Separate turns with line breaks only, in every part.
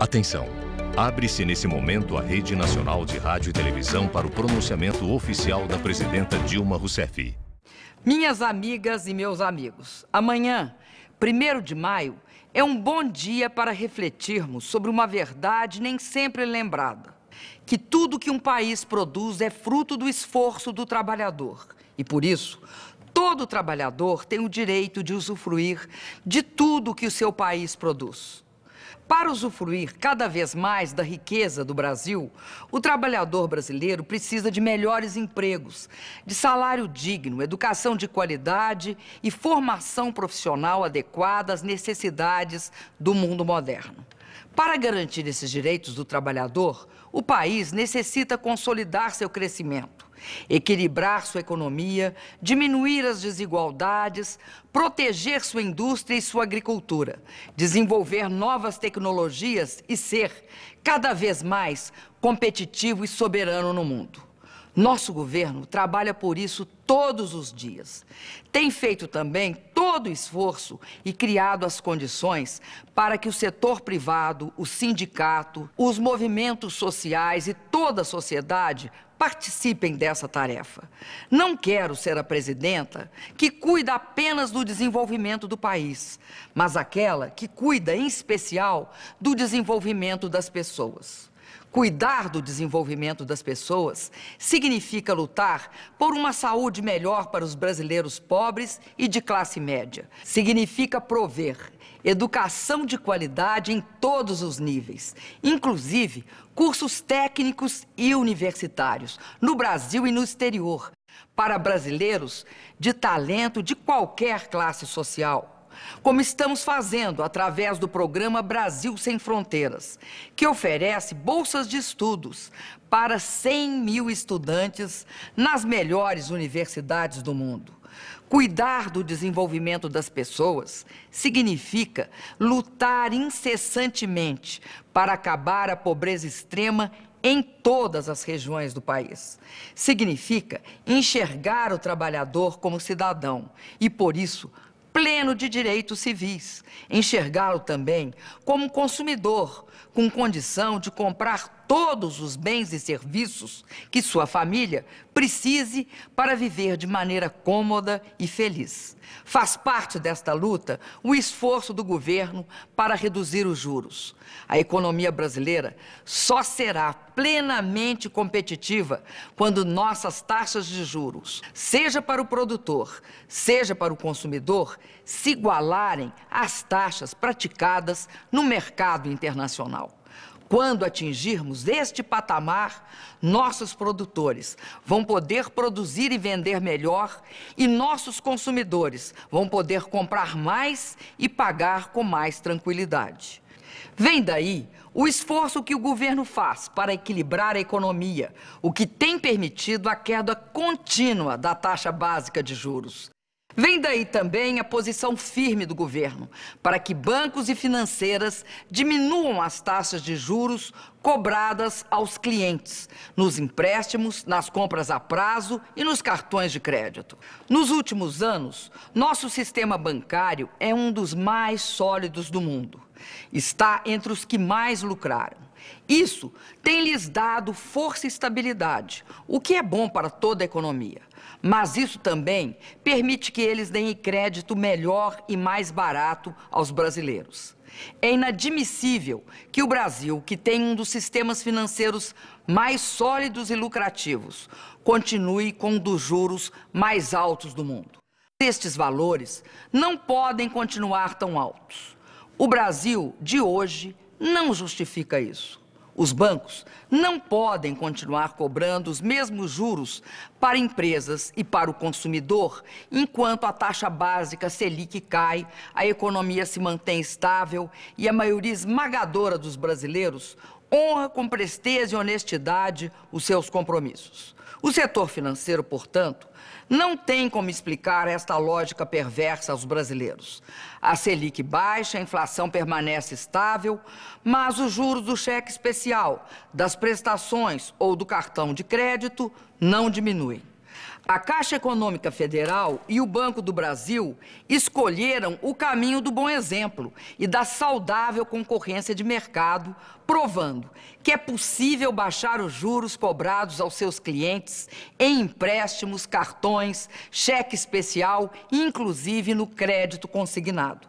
Atenção! Abre-se nesse momento a Rede Nacional de Rádio e Televisão para o pronunciamento oficial da presidenta Dilma Rousseff. Minhas amigas e meus amigos, amanhã, 1 de maio, é um bom dia para refletirmos sobre uma verdade nem sempre lembrada: que tudo que um país produz é fruto do esforço do trabalhador. E por isso, todo trabalhador tem o direito de usufruir de tudo que o seu país produz. Para usufruir cada vez mais da riqueza do Brasil, o trabalhador brasileiro precisa de melhores empregos, de salário digno, educação de qualidade e formação profissional adequada às necessidades do mundo moderno. Para garantir esses direitos do trabalhador, o país necessita consolidar seu crescimento equilibrar sua economia, diminuir as desigualdades, proteger sua indústria e sua agricultura, desenvolver novas tecnologias e ser, cada vez mais, competitivo e soberano no mundo. Nosso governo trabalha por isso todos os dias. Tem feito também todo o esforço e criado as condições para que o setor privado, o sindicato, os movimentos sociais e toda a sociedade participem dessa tarefa. Não quero ser a presidenta que cuida apenas do desenvolvimento do país, mas aquela que cuida, em especial, do desenvolvimento das pessoas. Cuidar do desenvolvimento das pessoas significa lutar por uma saúde melhor para os brasileiros pobres e de classe média. Significa prover educação de qualidade em todos os níveis, inclusive cursos técnicos e universitários, no Brasil e no exterior, para brasileiros de talento de qualquer classe social como estamos fazendo através do programa Brasil Sem Fronteiras, que oferece bolsas de estudos para 100 mil estudantes nas melhores universidades do mundo. Cuidar do desenvolvimento das pessoas significa lutar incessantemente para acabar a pobreza extrema em todas as regiões do país. Significa enxergar o trabalhador como cidadão e, por isso, pleno de direitos civis, enxergá-lo também como consumidor, com condição de comprar todos os bens e serviços que sua família precise para viver de maneira cômoda e feliz. Faz parte desta luta o esforço do governo para reduzir os juros. A economia brasileira só será plenamente competitiva quando nossas taxas de juros, seja para o produtor, seja para o consumidor, se igualarem às taxas praticadas no mercado internacional. Quando atingirmos este patamar, nossos produtores vão poder produzir e vender melhor e nossos consumidores vão poder comprar mais e pagar com mais tranquilidade. Vem daí o esforço que o governo faz para equilibrar a economia, o que tem permitido a queda contínua da taxa básica de juros. Vem daí também a posição firme do governo para que bancos e financeiras diminuam as taxas de juros cobradas aos clientes nos empréstimos, nas compras a prazo e nos cartões de crédito. Nos últimos anos, nosso sistema bancário é um dos mais sólidos do mundo. Está entre os que mais lucraram. Isso tem lhes dado força e estabilidade, o que é bom para toda a economia. Mas isso também permite que eles deem crédito melhor e mais barato aos brasileiros. É inadmissível que o Brasil, que tem um dos sistemas financeiros mais sólidos e lucrativos, continue com um dos juros mais altos do mundo. Estes valores não podem continuar tão altos. O Brasil de hoje não justifica isso. Os bancos não podem continuar cobrando os mesmos juros para empresas e para o consumidor enquanto a taxa básica Selic cai, a economia se mantém estável e a maioria esmagadora dos brasileiros honra com presteza e honestidade os seus compromissos. O setor financeiro, portanto, não tem como explicar esta lógica perversa aos brasileiros. A Selic baixa, a inflação permanece estável, mas os juros do cheque especial, das prestações ou do cartão de crédito não diminuem. A Caixa Econômica Federal e o Banco do Brasil escolheram o caminho do bom exemplo e da saudável concorrência de mercado, provando que é possível baixar os juros cobrados aos seus clientes em empréstimos, cartões, cheque especial, inclusive no crédito consignado.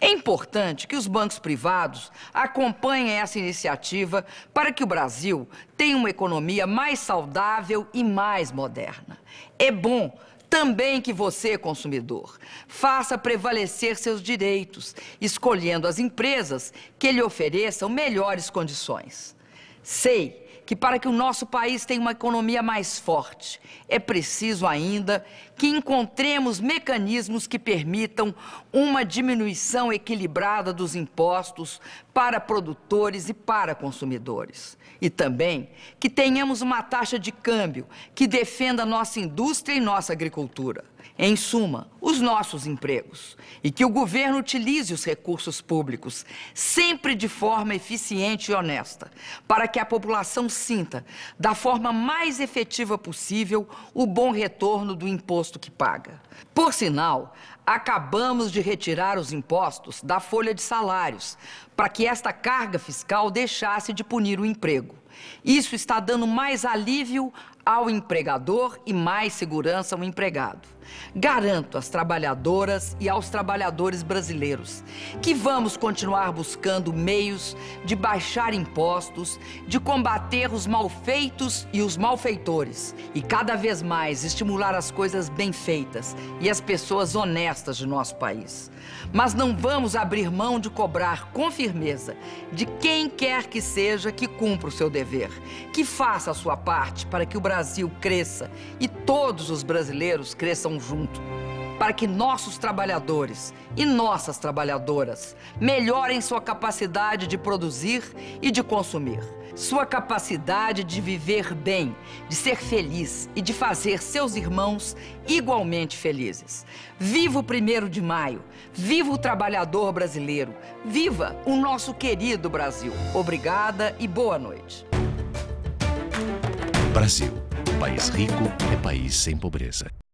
É importante que os bancos privados acompanhem essa iniciativa para que o Brasil tenha uma economia mais saudável e mais moderna. É bom também que você, consumidor, faça prevalecer seus direitos, escolhendo as empresas que lhe ofereçam melhores condições. Sei que para que o nosso país tenha uma economia mais forte, é preciso ainda que encontremos mecanismos que permitam uma diminuição equilibrada dos impostos para produtores e para consumidores. E também que tenhamos uma taxa de câmbio que defenda nossa indústria e nossa agricultura em suma, os nossos empregos, e que o governo utilize os recursos públicos sempre de forma eficiente e honesta, para que a população sinta, da forma mais efetiva possível, o bom retorno do imposto que paga. Por sinal, acabamos de retirar os impostos da folha de salários, para que esta carga fiscal deixasse de punir o emprego. Isso está dando mais alívio ao empregador e mais segurança ao empregado. Garanto às trabalhadoras e aos trabalhadores brasileiros que vamos continuar buscando meios de baixar impostos, de combater os malfeitos e os malfeitores e cada vez mais estimular as coisas bem feitas e as pessoas honestas de nosso país. Mas não vamos abrir mão de cobrar com firmeza de quem quer que seja que cumpra o seu dever, que faça a sua parte para que o Brasil cresça e todos os brasileiros cresçam conjunto para que nossos trabalhadores e nossas trabalhadoras melhorem sua capacidade de produzir e de consumir, sua capacidade de viver bem, de ser feliz e de fazer seus irmãos igualmente felizes. Viva o primeiro de maio, viva o trabalhador brasileiro, viva o nosso querido Brasil. Obrigada e boa noite. Brasil, país rico é país sem pobreza.